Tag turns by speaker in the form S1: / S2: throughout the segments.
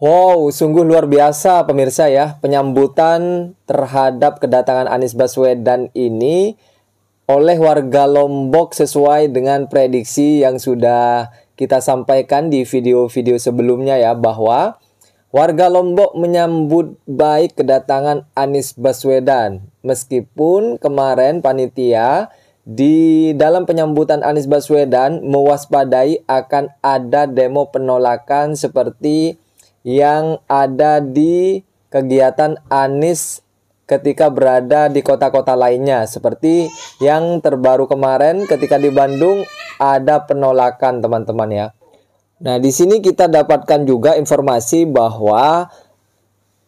S1: Wow, sungguh luar biasa pemirsa ya penyambutan terhadap kedatangan Anies Baswedan ini oleh warga Lombok sesuai dengan prediksi yang sudah kita sampaikan di video-video sebelumnya ya bahwa Warga Lombok menyambut baik kedatangan Anies Baswedan, meskipun kemarin panitia di dalam penyambutan Anies Baswedan mewaspadai akan ada demo penolakan seperti yang ada di kegiatan Anies ketika berada di kota-kota lainnya seperti yang terbaru kemarin ketika di Bandung ada penolakan teman-teman ya. Nah, di sini kita dapatkan juga informasi bahwa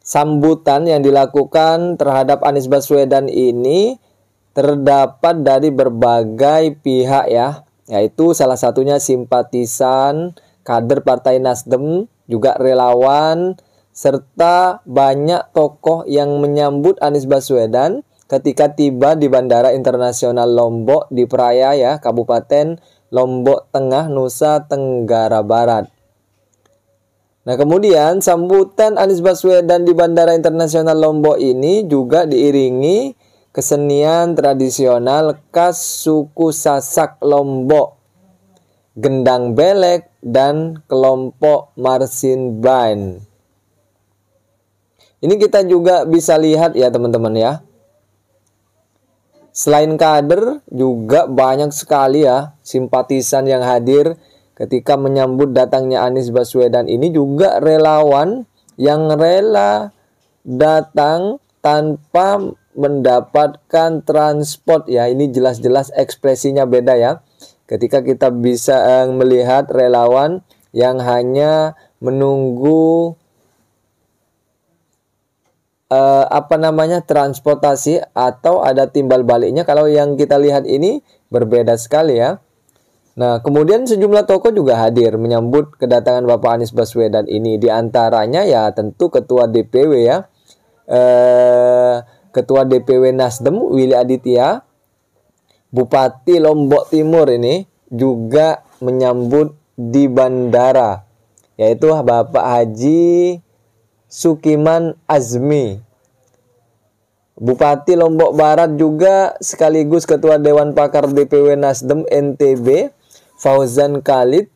S1: sambutan yang dilakukan terhadap Anies Baswedan ini terdapat dari berbagai pihak ya, yaitu salah satunya simpatisan, kader Partai Nasdem, juga relawan, serta banyak tokoh yang menyambut Anies Baswedan ketika tiba di Bandara Internasional Lombok di Praia ya, Kabupaten Lombok Tengah, Nusa Tenggara Barat. Nah kemudian sambutan Anies Baswedan di Bandara Internasional Lombok ini juga diiringi kesenian tradisional khas suku Sasak Lombok, Gendang Belek, dan kelompok Marsin Bain. Ini kita juga bisa lihat ya teman-teman ya. Selain kader, juga banyak sekali ya simpatisan yang hadir ketika menyambut datangnya Anies Baswedan ini juga relawan yang rela datang tanpa mendapatkan transport ya. Ini jelas-jelas ekspresinya beda ya. Ketika kita bisa eh, melihat relawan yang hanya menunggu eh, apa namanya transportasi atau ada timbal baliknya kalau yang kita lihat ini berbeda sekali ya. Nah, kemudian sejumlah toko juga hadir menyambut kedatangan Bapak Anies Baswedan ini. Di antaranya ya tentu Ketua DPW ya, eh, Ketua DPW Nasdem Willy Aditya, Bupati Lombok Timur ini juga menyambut di bandara, yaitu Bapak Haji Sukiman Azmi. Bupati Lombok Barat juga sekaligus Ketua Dewan Pakar DPW Nasdem NTB Fauzan Khalid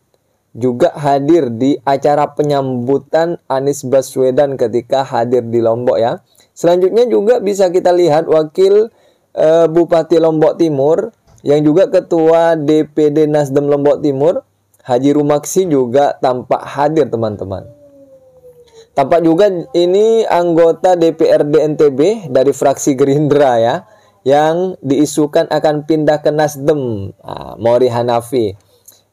S1: juga hadir di acara penyambutan Anies Baswedan ketika hadir di Lombok ya. Selanjutnya juga bisa kita lihat Wakil e, Bupati Lombok Timur yang juga Ketua DPD Nasdem Lombok Timur Haji Rumaksi juga tampak hadir teman-teman. Tampak juga ini anggota DPRD NTB dari fraksi Gerindra ya yang diisukan akan pindah ke Nasdem, ah, Mori Hanafi.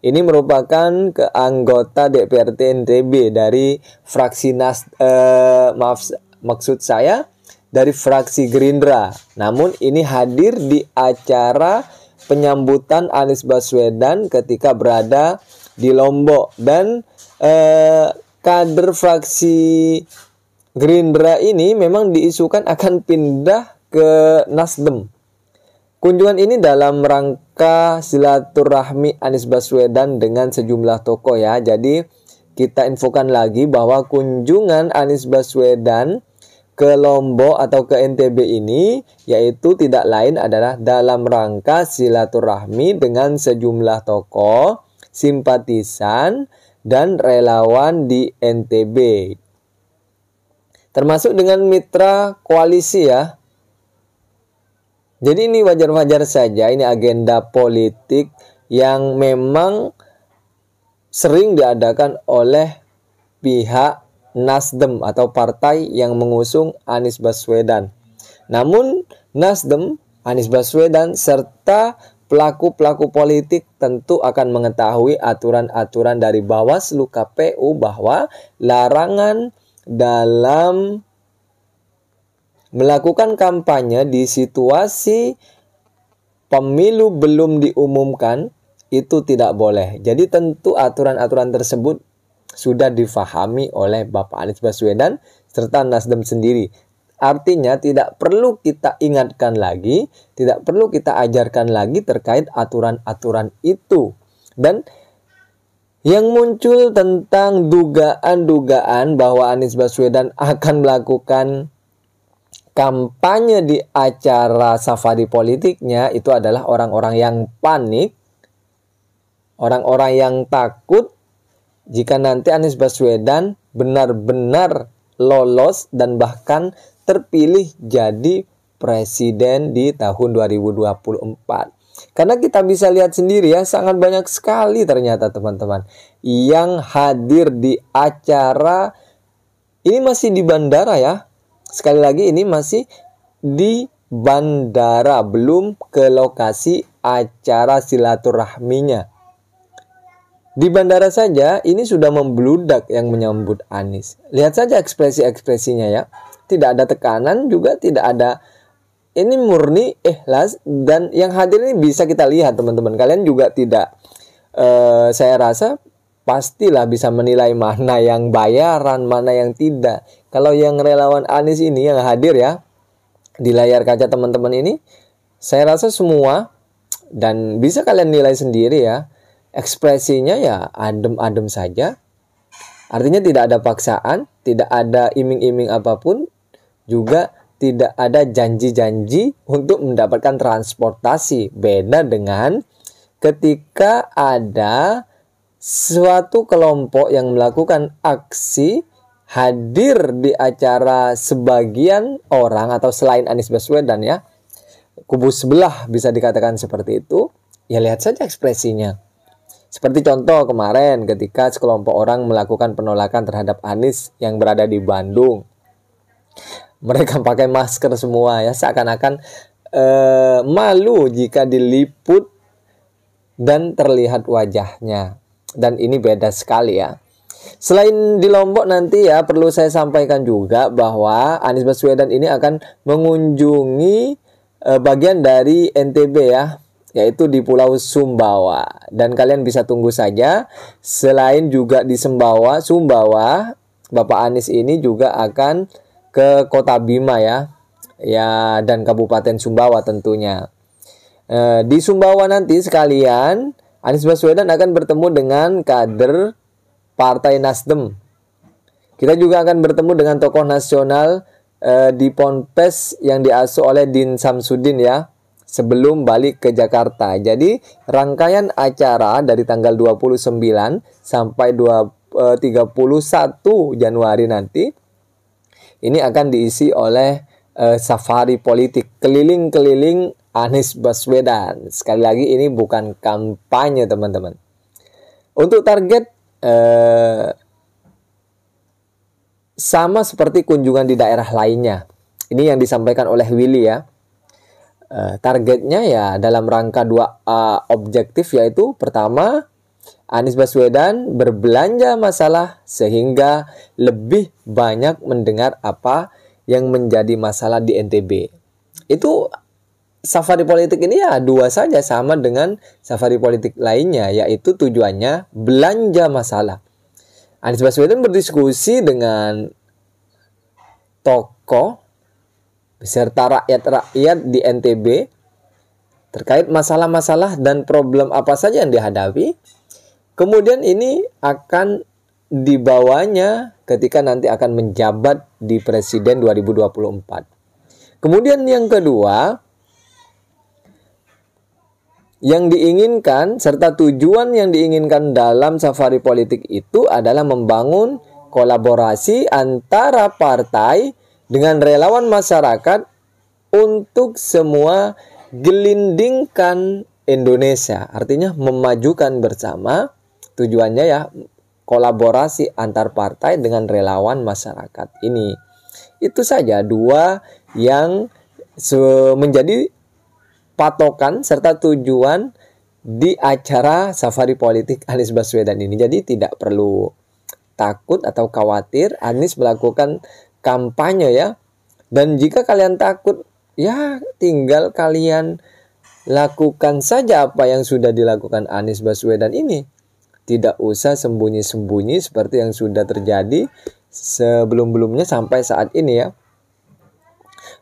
S1: Ini merupakan ke anggota DPRD NTB dari fraksi Nas eh, maaf maksud saya dari fraksi Gerindra. Namun ini hadir di acara penyambutan Anies Baswedan ketika berada di Lombok dan eh, kader fraksi Gerindra ini memang diisukan akan pindah ke Nasdem. Kunjungan ini dalam rangka silaturahmi Anies Baswedan dengan sejumlah tokoh ya. Jadi kita infokan lagi bahwa kunjungan Anies Baswedan ke Lombok atau ke NTB ini yaitu tidak lain adalah dalam rangka silaturahmi dengan sejumlah tokoh, simpatisan, dan relawan di NTB. Termasuk dengan mitra koalisi ya. Jadi ini wajar-wajar saja ini agenda politik yang memang sering diadakan oleh pihak Nasdem atau partai yang mengusung Anies Baswedan. Namun Nasdem, Anies Baswedan serta pelaku-pelaku politik tentu akan mengetahui aturan-aturan dari Bawaslu KPU bahwa larangan dalam melakukan kampanye di situasi pemilu belum diumumkan itu tidak boleh. Jadi tentu aturan-aturan tersebut sudah difahami oleh Bapak Anies Baswedan serta Nasdem sendiri Artinya tidak perlu kita ingatkan lagi, tidak perlu kita ajarkan lagi terkait aturan-aturan itu. Dan yang muncul tentang dugaan-dugaan bahwa Anies Baswedan akan melakukan kampanye di acara safari politiknya itu adalah orang-orang yang panik, orang-orang yang takut jika nanti Anies Baswedan benar-benar lolos dan bahkan terpilih jadi presiden di tahun 2024. Karena kita bisa lihat sendiri ya, sangat banyak sekali ternyata teman-teman yang hadir di acara ini masih di bandara ya. Sekali lagi ini masih di bandara, belum ke lokasi acara silaturahminya. Di bandara saja ini sudah membludak yang menyambut Anies. Lihat saja ekspresi-ekspresinya ya tidak ada tekanan juga tidak ada ini murni ikhlas dan yang hadir ini bisa kita lihat teman-teman kalian juga tidak eh, saya rasa pastilah bisa menilai mana yang bayaran mana yang tidak kalau yang relawan Anies ini yang hadir ya di layar kaca teman-teman ini saya rasa semua dan bisa kalian nilai sendiri ya ekspresinya ya adem-adem saja artinya tidak ada paksaan tidak ada iming-iming apapun juga tidak ada janji-janji untuk mendapatkan transportasi. Beda dengan ketika ada suatu kelompok yang melakukan aksi hadir di acara sebagian orang atau selain Anies Baswedan ya. Kubu sebelah bisa dikatakan seperti itu. Ya lihat saja ekspresinya. Seperti contoh kemarin ketika sekelompok orang melakukan penolakan terhadap Anies yang berada di Bandung mereka pakai masker semua ya seakan-akan eh, malu jika diliput dan terlihat wajahnya dan ini beda sekali ya Selain di Lombok nanti ya perlu saya sampaikan juga bahwa Anies Baswedan ini akan mengunjungi eh, bagian dari NTB ya yaitu di Pulau Sumbawa. Dan kalian bisa tunggu saja. Selain juga di Sembawa, Sumbawa, Bapak Anies ini juga akan ke Kota Bima ya. Ya dan Kabupaten Sumbawa tentunya. Eh, di Sumbawa nanti sekalian Anies Baswedan akan bertemu dengan kader Partai Nasdem. Kita juga akan bertemu dengan tokoh nasional eh, di Ponpes yang diasuh oleh Din Samsudin ya sebelum balik ke Jakarta. Jadi rangkaian acara dari tanggal 29 sampai 2, 31 eh, Januari nanti ini akan diisi oleh uh, safari politik keliling-keliling Anies Baswedan. Sekali lagi ini bukan kampanye teman-teman. Untuk target uh, sama seperti kunjungan di daerah lainnya. Ini yang disampaikan oleh Willy ya. Eh, targetnya ya dalam rangka dua uh, objektif yaitu pertama Anies Baswedan berbelanja masalah sehingga lebih banyak mendengar apa yang menjadi masalah di NTB. Itu safari politik ini ya dua saja sama dengan safari politik lainnya yaitu tujuannya belanja masalah. Anies Baswedan berdiskusi dengan tokoh beserta rakyat-rakyat di NTB terkait masalah-masalah dan problem apa saja yang dihadapi Kemudian ini akan dibawanya ketika nanti akan menjabat di presiden 2024. Kemudian yang kedua, yang diinginkan serta tujuan yang diinginkan dalam safari politik itu adalah membangun kolaborasi antara partai dengan relawan masyarakat untuk semua gelindingkan Indonesia. Artinya memajukan bersama tujuannya ya kolaborasi antar partai dengan relawan masyarakat ini. Itu saja dua yang menjadi patokan serta tujuan di acara safari politik Anies Baswedan ini. Jadi tidak perlu takut atau khawatir Anies melakukan kampanye ya. Dan jika kalian takut ya tinggal kalian lakukan saja apa yang sudah dilakukan Anies Baswedan ini tidak usah sembunyi-sembunyi seperti yang sudah terjadi sebelum-belumnya sampai saat ini ya.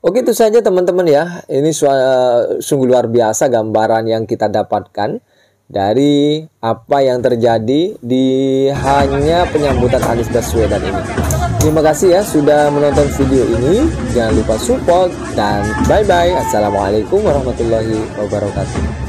S1: Oke itu saja teman-teman ya. Ini eh, sungguh luar biasa gambaran yang kita dapatkan dari apa yang terjadi di hanya penyambutan Anies Baswedan ini. Terima kasih ya sudah menonton video ini. Jangan lupa support dan bye-bye. Assalamualaikum warahmatullahi wabarakatuh.